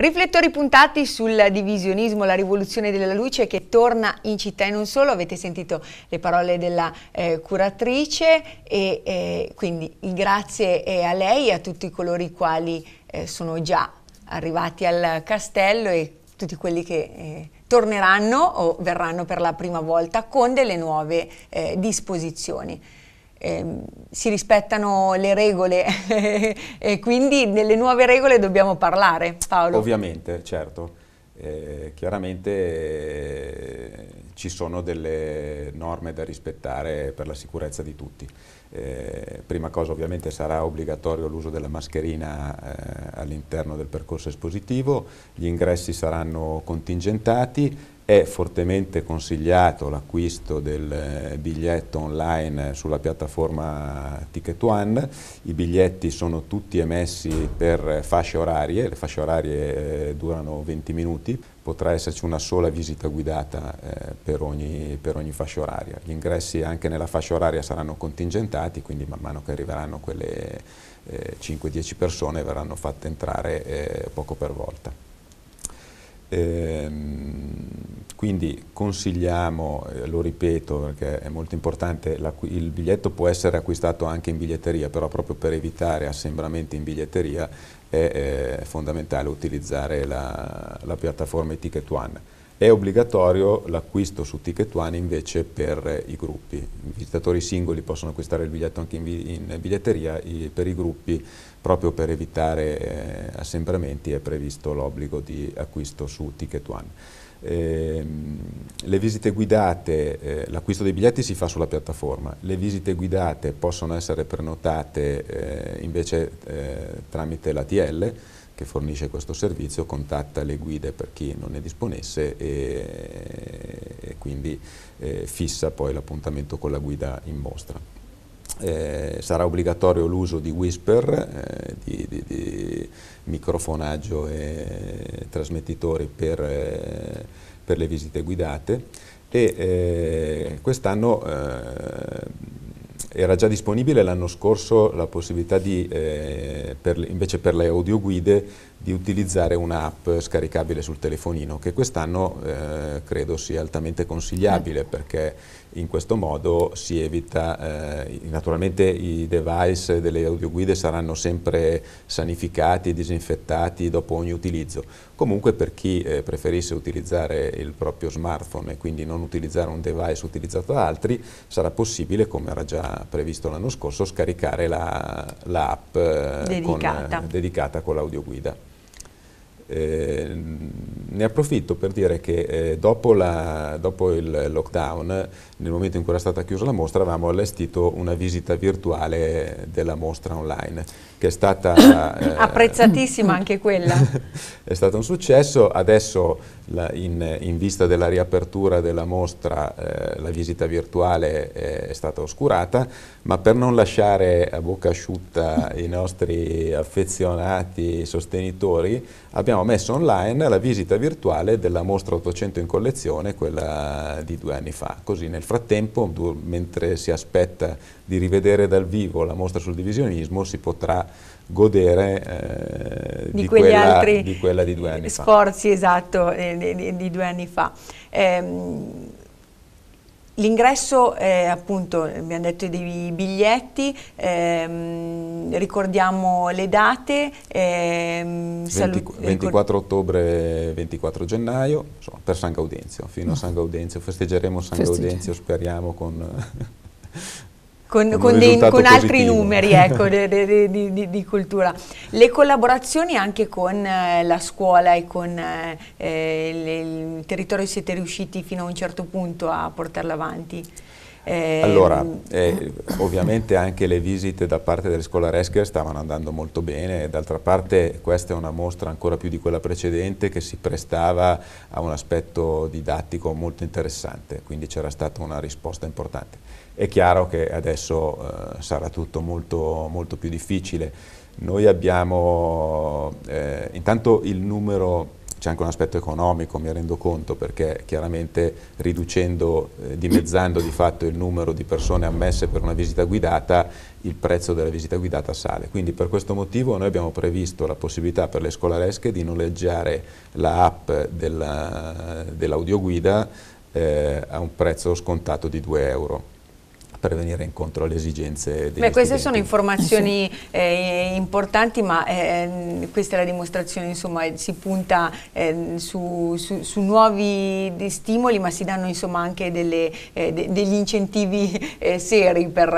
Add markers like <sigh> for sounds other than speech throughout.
Riflettori puntati sul divisionismo, la rivoluzione della luce che torna in città e non solo, avete sentito le parole della eh, curatrice e eh, quindi grazie eh, a lei e a tutti coloro i quali eh, sono già arrivati al castello e tutti quelli che eh, torneranno o verranno per la prima volta con delle nuove disposizioni. Ehm, si rispettano le regole <laughs> e quindi delle nuove regole dobbiamo parlare, Paolo. Ovviamente, certo. Eh, chiaramente eh, ci sono delle norme da rispettare per la sicurezza di tutti. Eh, prima cosa ovviamente sarà obbligatorio l'uso della mascherina eh, all'interno del percorso espositivo, gli ingressi saranno contingentati, è fortemente consigliato l'acquisto del eh, biglietto online sulla piattaforma Ticket One, i biglietti sono tutti emessi per fasce orarie, le fasce orarie eh, durano 20 minuti, potrà esserci una sola visita guidata eh, per, ogni, per, ogni, fascia oraria. Gli ingressi anche nella fascia oraria saranno contingentati, quindi man mano che arriveranno quelle eh, 5-10 persone verranno fatte entrare eh, poco per volta. Ehm, quindi consigliamo, eh, lo ripeto perché è molto importante, il biglietto può essere acquistato anche in biglietteria, però proprio per evitare assembramenti in biglietteria è, eh, è fondamentale utilizzare la, la piattaforma Ticket One. È obbligatorio l'acquisto su Ticket One invece per eh, i gruppi. I visitatori singoli possono acquistare il biglietto anche in, in biglietteria, i, per i gruppi proprio per evitare eh, assembramenti è previsto l'obbligo di acquisto su Ticket One. Eh, le visite guidate, eh, l'acquisto dei biglietti si fa sulla piattaforma, le visite guidate possono essere prenotate eh, invece eh, tramite l'ATL, che fornisce questo servizio contatta le guide per chi non ne disponesse e, e quindi eh, fissa poi l'appuntamento con la guida in mostra. Eh, sarà obbligatorio l'uso di whisper, eh, di, di, di, microfonaggio e trasmettitori per, eh, per le visite guidate e eh, quest'anno eh, era già disponibile l'anno scorso la possibilità di, eh, per, invece per le audioguide di utilizzare un'app scaricabile sul telefonino, che quest'anno eh, credo sia altamente consigliabile eh. perché in questo modo si evita, eh, naturalmente i device delle audioguide saranno sempre sanificati, disinfettati dopo ogni utilizzo, comunque per chi eh, preferisse utilizzare il proprio smartphone e quindi non utilizzare un device utilizzato da altri, sarà possibile, come era già previsto l'anno scorso, scaricare l'app la, la app, dedicata. Con, dedicata con l'audioguida. Eh, ne approfitto per dire che eh, dopo, la, dopo, il lockdown, nel momento in cui era stata chiusa la mostra, avevamo allestito una visita virtuale della mostra online che è stata... <coughs> Eh, Apprezzatissima anche quella. <laughs> è stato un successo, adesso la, in, in, vista della riapertura della mostra eh, la visita virtuale eh, è stata oscurata, ma per non lasciare a bocca asciutta <laughs> i nostri affezionati sostenitori abbiamo messo online la visita virtuale della mostra 800 in collezione, quella di due anni fa. Così nel frattempo, mentre si aspetta di rivedere dal vivo la mostra sul divisionismo, si potrà godere eh, di, di, quella, di, quella, di due anni sforzi, fa. esatto, eh, di, due anni fa. Ehm, L'ingresso, eh, appunto, abbiamo detto dei biglietti, ehm, ricordiamo le date. Ehm, 20, 24 ottobre, 24 gennaio, insomma, per San Gaudenzio, fino a mm. San Gaudenzio, festeggeremo San Festeggia. Gaudenzio, speriamo, con con, con, dei, con altri numeri ecco, di, di, di, di, cultura. Le collaborazioni anche con eh, la scuola e con eh, eh, le, il territorio siete riusciti fino a un certo punto a portarla avanti? Eh, allora, mm. eh, ovviamente anche le visite da parte delle scolaresche stavano andando molto bene, d'altra parte questa è una mostra ancora più di quella precedente che si prestava a un aspetto didattico molto interessante, quindi c'era stata una risposta importante. È chiaro che adesso eh, sarà tutto molto, molto, più difficile. Noi abbiamo eh, intanto il numero, c'è anche un aspetto economico, mi rendo conto, perché chiaramente riducendo, eh, dimezzando di fatto il numero di persone ammesse per una visita guidata, il prezzo della visita guidata sale. Quindi per questo motivo noi abbiamo previsto la possibilità per le scolaresche di noleggiare la app dell'audioguida eh, a un prezzo scontato di 2 euro per venire incontro alle esigenze degli Beh, Queste studenti. sono informazioni eh, eh, eh importanti, ma eh, ehm, questa è la dimostrazione, insomma, eh, si punta eh, su, su, su, nuovi stimoli, ma si danno insomma, anche delle, de degli incentivi <laughs> seri per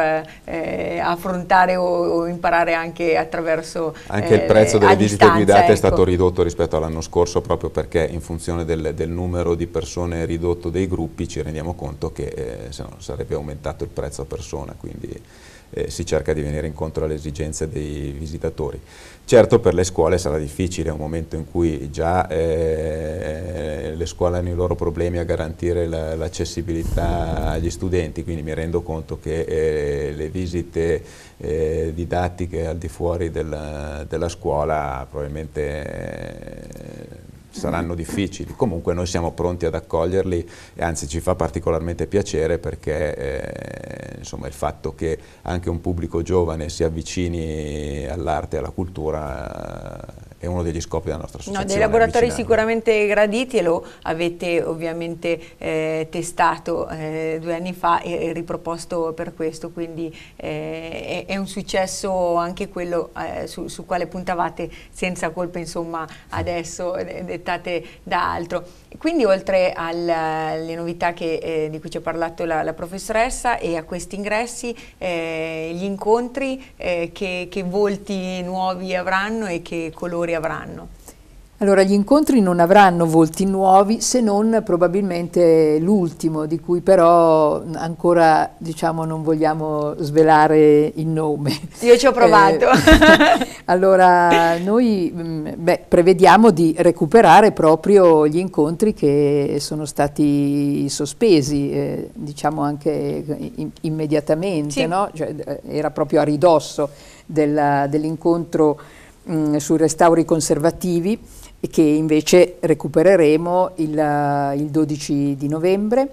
affrontare o, o, imparare anche attraverso Anche il prezzo delle visite guidate ecco. è stato ridotto rispetto all'anno scorso proprio perché in funzione del, del, numero di persone ridotto dei gruppi ci rendiamo conto che se no, sarebbe aumentato il prezzo terza persona, quindi eh, si cerca di venire incontro alle esigenze dei visitatori. Certo per le scuole sarà difficile, è un momento in cui già eh, le scuole hanno i loro problemi a garantire l'accessibilità la, agli studenti, quindi mi rendo conto che eh, le visite eh, didattiche al di fuori della, della scuola probabilmente eh, saranno difficili, comunque noi siamo pronti ad accoglierli e anzi ci fa particolarmente piacere perché eh, insomma, il fatto che anche un pubblico giovane si avvicini all'arte e alla cultura è uno degli scopi della nostra associazione. No, dei laboratori sicuramente graditi e lo avete ovviamente eh, testato eh, due anni fa e, e, riproposto per questo, quindi eh, è, è, un successo anche quello eh, su, su, quale puntavate senza colpa insomma <laughs> adesso eh, dettate da altro. Quindi oltre alle novità che, eh, di cui ci ha parlato la, la, professoressa e a questi ingressi, eh, gli incontri, eh, che, che volti nuovi avranno e che colori avranno? Allora, gli incontri non avranno volti nuovi se non probabilmente l'ultimo, di cui però ancora diciamo, non vogliamo svelare il nome. Io ci ho provato. Eh, allora, noi mm, beh, prevediamo di recuperare proprio gli incontri che sono stati sospesi, eh, diciamo anche in, immediatamente, sì. no? cioè, eh, era proprio a ridosso dell'incontro dell mm, sul restauri conservativi e che invece recupereremo il, il 12 di novembre.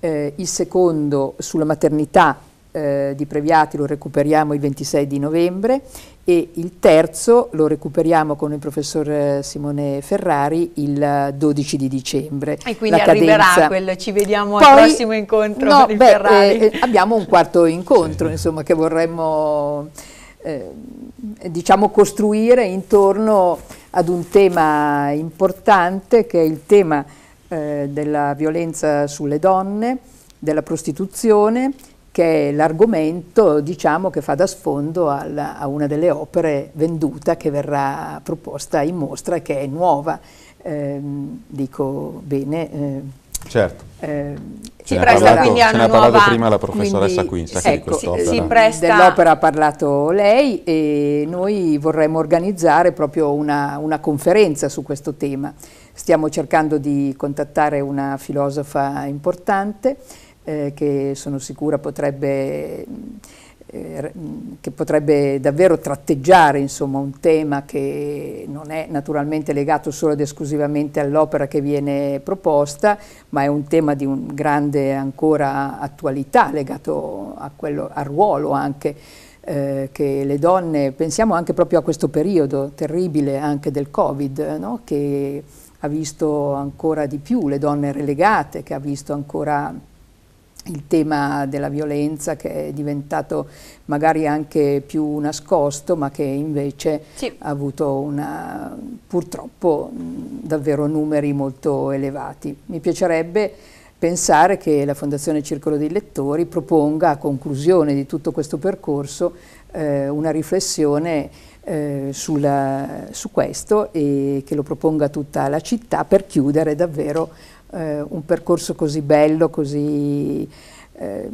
Eh, il secondo sulla maternità eh, di Previati lo recuperiamo il 26 di novembre e il terzo lo recuperiamo con il professor eh, Simone Ferrari il 12 di dicembre. E quindi La arriverà cadenza. quel ci vediamo Poi, al prossimo incontro no, con Ferrari. Eh, eh, abbiamo un quarto incontro insomma, che vorremmo eh, diciamo costruire intorno ad un tema importante che è il tema eh, della violenza sulle donne, della prostituzione, che è l'argomento diciamo, che fa da sfondo alla, a una delle opere venduta che verrà proposta in mostra, che è nuova. Eh, dico bene. Eh, Certo. Eh, si presta parlato, quindi a una nuova... parlato prima la professoressa quindi, ecco, di quest'opera. Dell'opera ha parlato lei e noi vorremmo organizzare proprio una, una, conferenza su questo tema. Stiamo cercando di contattare una filosofa importante eh, che sono sicura potrebbe eh, mm, che potrebbe davvero tratteggiare insomma, un tema che non è naturalmente legato solo ed esclusivamente all'opera che viene proposta, ma è un tema di un grande ancora attualità legato quello, al ruolo anche eh, che le donne, pensiamo anche proprio a questo periodo terribile anche del Covid, eh, no? che ha visto ancora di più le donne relegate, che ha visto ancora il tema della violenza che è diventato magari anche più nascosto ma che invece sì. ha avuto una, purtroppo davvero numeri molto elevati. Mi piacerebbe pensare che la Fondazione Circolo dei Lettori proponga a conclusione di tutto questo percorso eh, una riflessione eh, sulla, su questo e che lo proponga tutta la città per chiudere davvero eh, un percorso così bello, così, eh,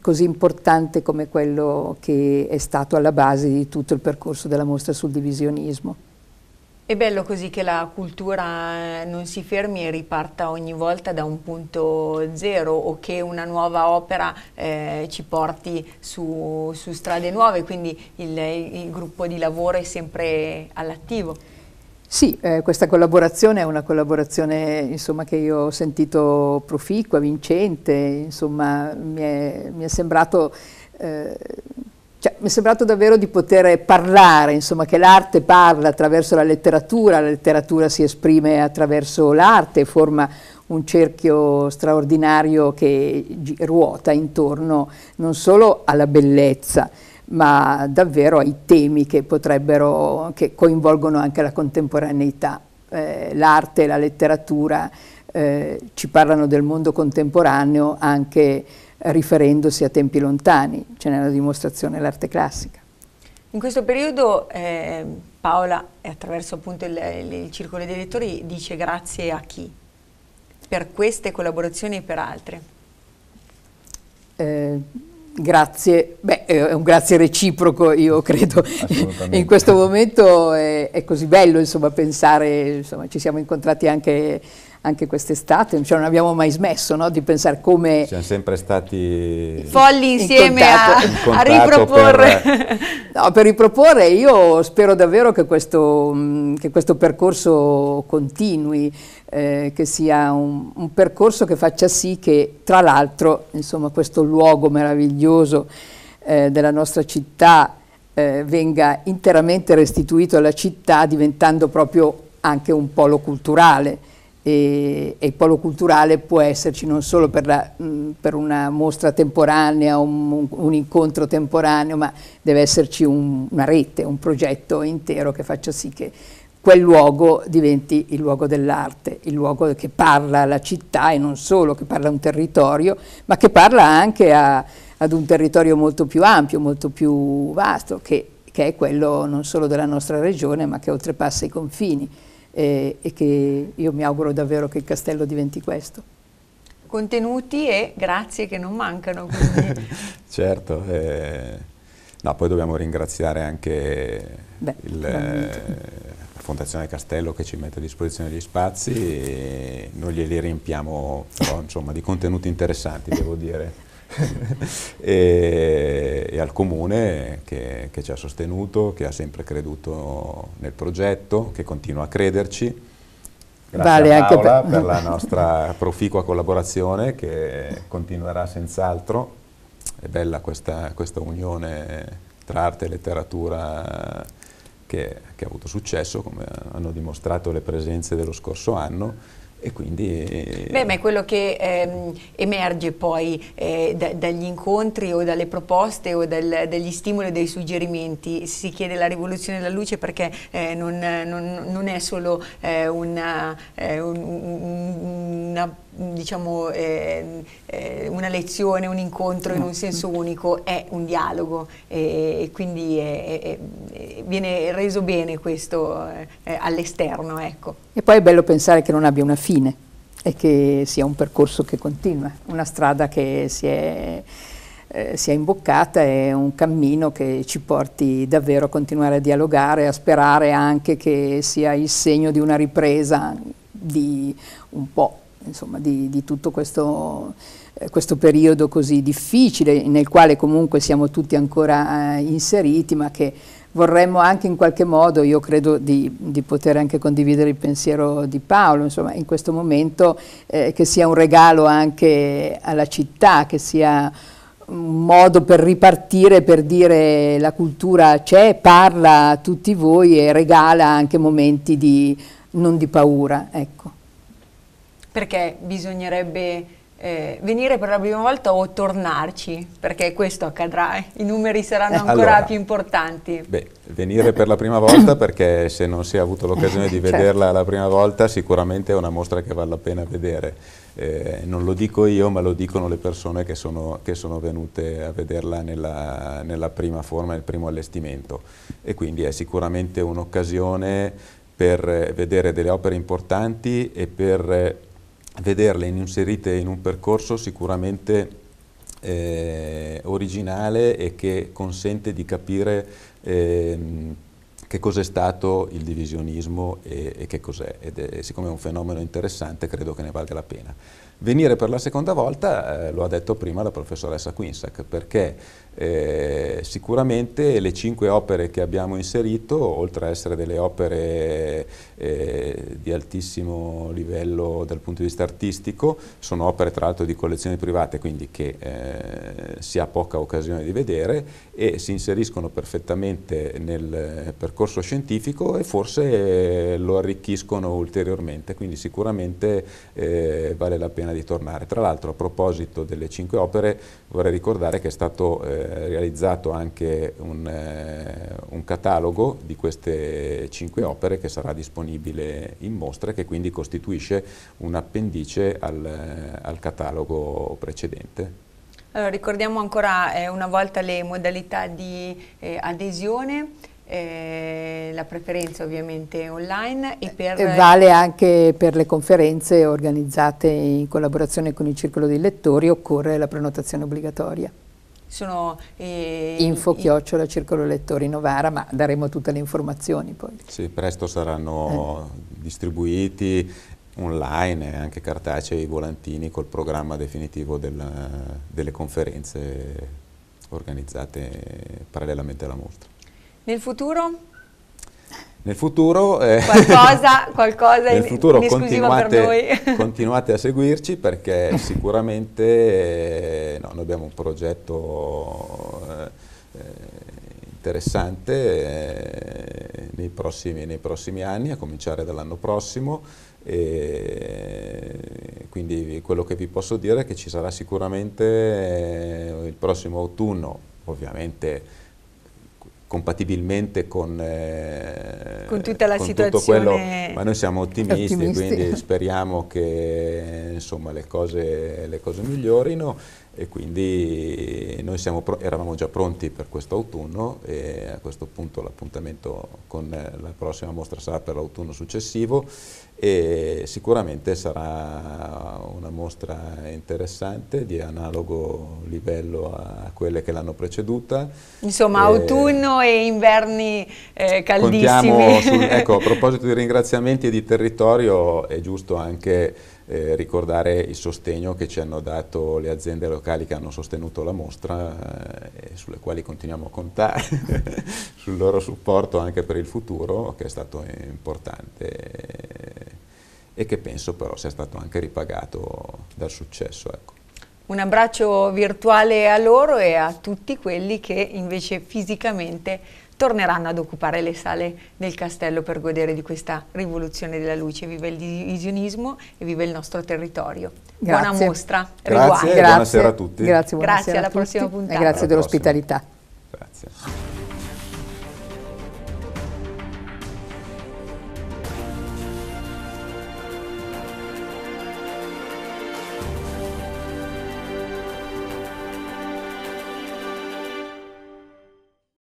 così, importante come quello che è stato alla base di tutto il percorso della mostra sul divisionismo. È bello così che la cultura non si fermi e riparta ogni volta da un punto zero o che una nuova opera eh, ci porti su, su, strade nuove, quindi il, il gruppo di lavoro è sempre all'attivo. Sì, eh, questa collaborazione è una collaborazione insomma, che io ho sentito proficua, vincente, insomma, mi, è, mi, è sembrato, eh, cioè, mi è, sembrato... davvero di poter parlare, insomma, che l'arte parla attraverso la letteratura, la letteratura si esprime attraverso l'arte, forma un cerchio straordinario che ruota intorno non solo alla bellezza, ma davvero ai temi che potrebbero, che coinvolgono anche la contemporaneità. Eh, l'arte e la letteratura eh, ci parlano del mondo contemporaneo anche riferendosi a tempi lontani, ce n'è una dimostrazione l'arte classica. In questo periodo eh, Paola, eh, attraverso appunto il, il, il Circolo dei Lettori, dice grazie a chi? Per queste collaborazioni e per altre? Eh, Grazie, beh è un grazie reciproco io credo, in questo momento è, è così bello insomma, pensare, insomma, ci siamo incontrati anche, anche quest'estate, cioè non abbiamo mai smesso no, di pensare come... Siamo sempre stati... Folli insieme in a, a, riproporre. Per... <laughs> No, per riproporre io spero davvero che questo, che questo percorso continui eh, che sia un, un, percorso che faccia sì che tra l'altro questo luogo meraviglioso eh, della nostra città eh, venga interamente restituito alla città diventando proprio anche un polo culturale e, e il polo culturale può esserci non solo per, la, mh, per una mostra temporanea, un, un, incontro temporaneo, ma deve esserci un, una rete, un progetto intero che faccia sì che quel luogo diventi il luogo dell'arte, il luogo che parla alla città e non solo, che parla a un territorio, ma che parla anche a, ad un territorio molto più ampio, molto più vasto, che, che, è quello non solo della nostra regione, ma che oltrepassa i confini eh, e che io mi auguro davvero che il castello diventi questo contenuti e grazie che non mancano. <laughs> certo, eh, no, poi dobbiamo ringraziare anche Beh, il, Fondazione Castello che ci mette a disposizione gli spazi e noi glieli riempiamo però, insomma, di contenuti interessanti, devo dire. <laughs> e, e, al comune che, che, ci ha sostenuto, che ha sempre creduto nel progetto, che continua a crederci. Grazie vale a ecco, Paola per... per la nostra proficua collaborazione che continuerà senz'altro. È bella questa, questa unione tra arte e letteratura che, che, ha avuto successo, come hanno dimostrato le presenze dello scorso anno. E quindi, eh, Beh, ma è quello che ehm, emerge poi eh, da, dagli incontri o dalle proposte o dal, dagli stimoli e dai suggerimenti. Si chiede la rivoluzione della luce perché eh, non, non, non, è solo eh, una, eh, un, una diciamo, eh, eh, una lezione, un incontro in un mm. senso unico, è un dialogo e, e quindi è, è, viene reso bene questo eh, eh, all'esterno. Ecco. E poi è bello pensare che non abbia una fine e che sia un percorso che continua, una strada che si è, eh, si è imboccata e un cammino che ci porti davvero a continuare a dialogare, a sperare anche che sia il segno di una ripresa di un po' insomma, di, di, tutto questo, eh, questo, periodo così difficile nel quale comunque siamo tutti ancora eh, inseriti ma che vorremmo anche in qualche modo, io credo di, di, poter anche condividere il pensiero di Paolo, insomma in questo momento eh, che sia un regalo anche alla città, che sia un modo per ripartire, per dire la cultura c'è, parla a tutti voi e regala anche momenti di, non di paura. Ecco perché bisognerebbe eh, venire per la prima volta o tornarci, perché questo accadrà, eh. i numeri saranno eh, ancora allora, più importanti. Beh, venire per la prima volta perché se non si è avuto l'occasione di <laughs> certo. vederla certo. la prima volta sicuramente è una mostra che vale la pena vedere. Eh, non lo dico io ma lo dicono le persone che sono, che sono venute a vederla nella, nella prima forma, nel primo allestimento e quindi è sicuramente un'occasione per vedere delle opere importanti e per vederle inserite in un percorso sicuramente eh, originale e che consente di capire eh, che cos'è stato il divisionismo e, e che cos'è. siccome è un fenomeno interessante, credo che ne valga la pena. Venire per la seconda volta, eh, lo ha detto prima la professoressa Quinsack, perché eh, sicuramente le cinque opere che abbiamo inserito, oltre a essere delle opere eh, di altissimo livello dal punto di vista artistico, sono opere tra l'altro di collezioni private, quindi che eh, si ha poca occasione di vedere e si inseriscono perfettamente nel percorso scientifico e forse eh, lo arricchiscono ulteriormente, quindi sicuramente eh, vale la pena di tornare. Tra l'altro a proposito delle cinque opere vorrei ricordare che è stato eh, eh, realizzato anche un, eh, un catalogo di queste cinque opere che sarà disponibile in mostra e che quindi costituisce un appendice al, al catalogo precedente. Allora, ricordiamo ancora eh, una volta le modalità di eh, adesione, eh, la preferenza ovviamente online. E per... Eh, vale anche per le conferenze organizzate in collaborazione con il Circolo dei Lettori, occorre la prenotazione obbligatoria sono eh, info chiocciola circolo lettori Novara ma daremo tutte le informazioni poi sì presto saranno eh. distribuiti online e anche cartacei volantini col programma definitivo della, delle conferenze organizzate parallelamente alla mostra nel futuro nel futuro... Eh, qualcosa, <laughs> qualcosa nel futuro continuate, <laughs> continuate, a seguirci perché sicuramente eh, no, noi abbiamo un progetto eh, eh interessante eh, nei prossimi, nei prossimi anni, a cominciare dall'anno prossimo. E quindi quello che vi posso dire è che ci sarà sicuramente eh, il prossimo autunno, ovviamente compatibilmente con, eh, con tutta la con situazione. Quello, ma noi siamo ottimisti, ottimisti. quindi <laughs> speriamo che insomma, le, cose, le, cose, migliorino e quindi noi siamo eravamo già pronti per questo autunno e a questo punto l'appuntamento con la prossima mostra sarà per l'autunno successivo e sicuramente sarà una mostra interessante di analogo livello a quelle che l'hanno preceduta. Insomma, e eh, autunno e inverni eh, caldissimi. Su, <laughs> ecco, a proposito di ringraziamenti e di territorio, è giusto anche eh, ricordare il sostegno che ci hanno dato le aziende locali che hanno sostenuto la mostra eh, e sulle quali continuiamo a contare, <laughs> sul loro supporto anche per il futuro, che è stato importante e che penso però sia stato anche ripagato dal successo. Ecco. Un abbraccio virtuale a loro e a tutti quelli che invece fisicamente torneranno ad occupare le sale del castello per godere di questa rivoluzione della luce. Viva il divisionismo e viva il nostro territorio. Grazie. Buona mostra. Grazie, Riguardo. grazie. Buonasera a tutti. Grazie, grazie alla prossima puntata. E grazie dell'ospitalità. Grazie.